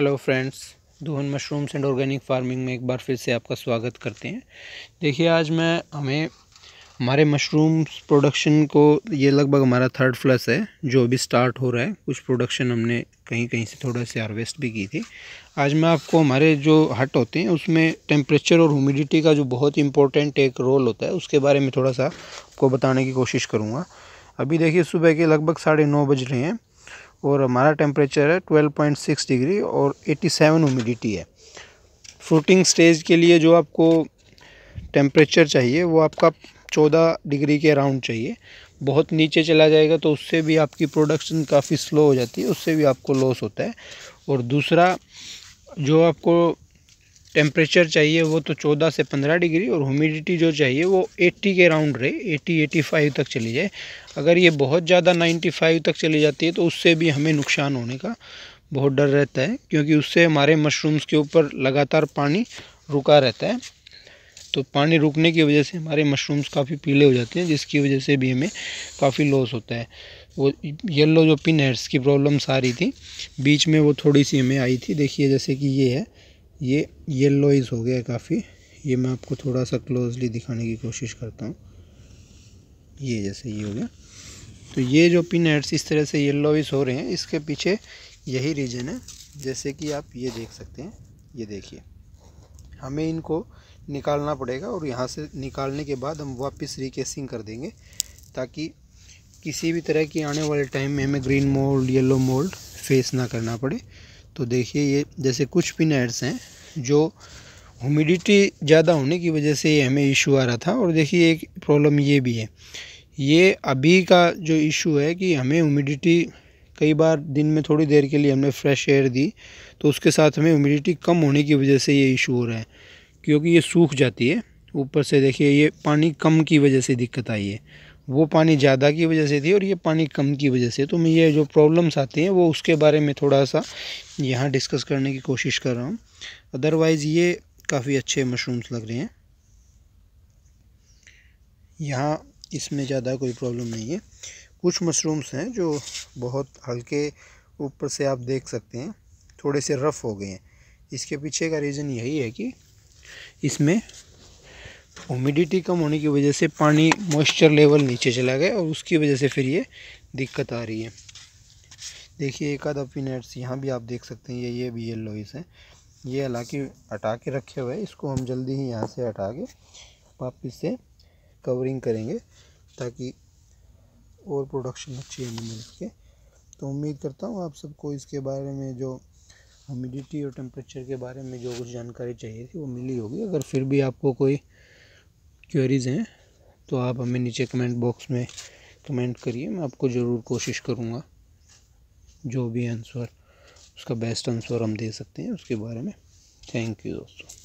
hello friends Dohan mushrooms and organic farming में एक बार फिर से आपका स्वागत करते हैं देखिए आज मैं हमें हमारे मशरूम्स प्रोडक्शन को ये लगभग हमारा थर्ड फ्लस है जो अभी स्टार्ट हो रहा है कुछ प्रोडक्शन हमने कहीं कहीं से थोड़ा से हार्वेस्ट भी की थी आज मैं आपको हमारे जो हट होते हैं उसमें टेम्परेचर और ह्यूमिडिटी का जो बहुत इंपॉर्टेंट एक रोल होता है उसके बारे में थोड़ा सा आपको बताने की कोशिश करूँगा अभी देखिए सुबह के लगभग साढ़े नौ बज रहे हैं और हमारा टेम्परेचर है 12.6 डिग्री और 87 ह्यूमिडिटी है फ्रूटिंग स्टेज के लिए जो आपको टेम्परेचर चाहिए वो आपका 14 डिग्री के अराउंड चाहिए बहुत नीचे चला जाएगा तो उससे भी आपकी प्रोडक्शन काफ़ी स्लो हो जाती है उससे भी आपको लॉस होता है और दूसरा जो आपको टेम्परेचर चाहिए वो तो 14 से 15 डिग्री और ह्यूमिडिटी जो चाहिए वो 80 के राउंड रहे 80 85 तक चली जाए अगर ये बहुत ज़्यादा 95 तक चली जाती है तो उससे भी हमें नुकसान होने का बहुत डर रहता है क्योंकि उससे हमारे मशरूम्स के ऊपर लगातार पानी रुका रहता है तो पानी रुकने की वजह से हमारे मशरूम्स काफ़ी पीले हो जाते हैं जिसकी वजह से भी हमें काफ़ी लॉस होता है वो येलो जो पिन है की प्रॉब्लम्स आ रही थी बीच में वो थोड़ी सी हमें आई थी देखिए जैसे कि ये है ये येल्लोइज हो गया है काफ़ी ये मैं आपको थोड़ा सा क्लोजली दिखाने की कोशिश करता हूँ ये जैसे ये हो गया तो ये जो पिन हेड्स इस तरह से येल्लोइज हो रहे हैं इसके पीछे यही रीजन है जैसे कि आप ये देख सकते हैं ये देखिए हमें इनको निकालना पड़ेगा और यहाँ से निकालने के बाद हम वापस रिकेसिंग कर देंगे ताकि किसी भी तरह की आने वाले टाइम में हमें green mould yellow mould face ना करना पड़े तो देखिए ये जैसे कुछ पिनट्स हैं जो ह्यूमिडिटी ज़्यादा होने की वजह से ये हमें इशू आ रहा था और देखिए एक प्रॉब्लम ये भी है ये अभी का जो इशू है कि हमें ह्यूमिडिटी कई बार दिन में थोड़ी देर के लिए हमने फ्रेश एयर दी तो उसके साथ हमें ह्यूमिडिटी कम होने की वजह से ये इशू हो रहा है क्योंकि ये सूख जाती है ऊपर से देखिए ये पानी कम की वजह से दिक्कत आई है वो पानी ज़्यादा की वजह से थी और ये पानी कम की वजह से तो मैं ये जो प्रॉब्लम्स आती हैं वो उसके बारे में थोड़ा सा यहाँ डिस्कस करने की कोशिश कर रहा हूँ अदरवाइज़ ये काफ़ी अच्छे मशरूम्स लग रहे हैं यहाँ इसमें ज़्यादा कोई प्रॉब्लम नहीं है कुछ मशरूम्स हैं जो बहुत हल्के ऊपर से आप देख सकते हैं थोड़े से रफ़ हो गए हैं इसके पीछे का रीज़न यही है कि इसमें ह्यूमिडिटी कम होने की वजह से पानी मॉइस्चर लेवल नीचे चला गया और उसकी वजह से फिर ये दिक्कत आ रही है देखिए एक आध अपीनेट्स यहाँ भी आप देख सकते हैं ये ये भी इस हैं ये हालांकि हटा के रखे हुए हैं इसको हम जल्दी ही यहाँ से हटा के वापस से कवरिंग करेंगे ताकि और प्रोडक्शन अच्छी हमें मिल सके तो उम्मीद करता हूँ आप सबको इसके बारे में जो ह्यूमिडिटी और टेम्परेचर के बारे में जो कुछ जानकारी चाहिए थी वो मिली होगी अगर फिर भी आपको कोई क्वेरीज़ हैं तो आप हमें नीचे कमेंट बॉक्स में कमेंट करिए मैं आपको ज़रूर कोशिश करूँगा जो भी आंसर उसका बेस्ट आंसर हम दे सकते हैं उसके बारे में थैंक यू दोस्तों